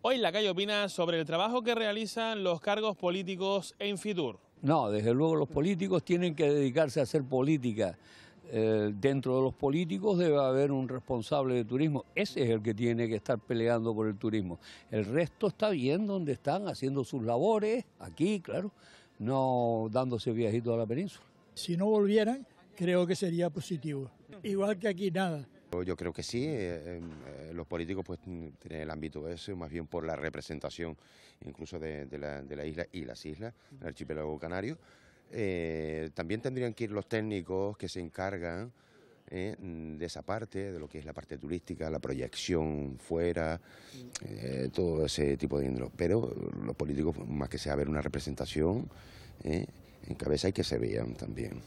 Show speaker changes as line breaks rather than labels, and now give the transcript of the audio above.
Hoy la calle opina sobre el trabajo que realizan los cargos políticos en Fitur. No, desde luego los políticos tienen que dedicarse a hacer política. Eh, dentro de los políticos debe haber un responsable de turismo. Ese es el que tiene que estar peleando por el turismo. El resto está bien donde están, haciendo sus labores, aquí, claro, no dándose viajitos a la península.
Si no volvieran, creo que sería positivo. Igual que aquí nada.
Yo creo que sí, eh, em, eh, los políticos pues mm, tienen el ámbito ese, más bien por la representación incluso de, la, de isla y las islas, el archipiélago canario. Eh, también tendrían que ir los técnicos que se encargan de esa parte, de lo que es la parte turística, la proyección fuera, todo ese tipo de índole. Pero los políticos, más que sea ver una representación, en cabeza hay que se vean también.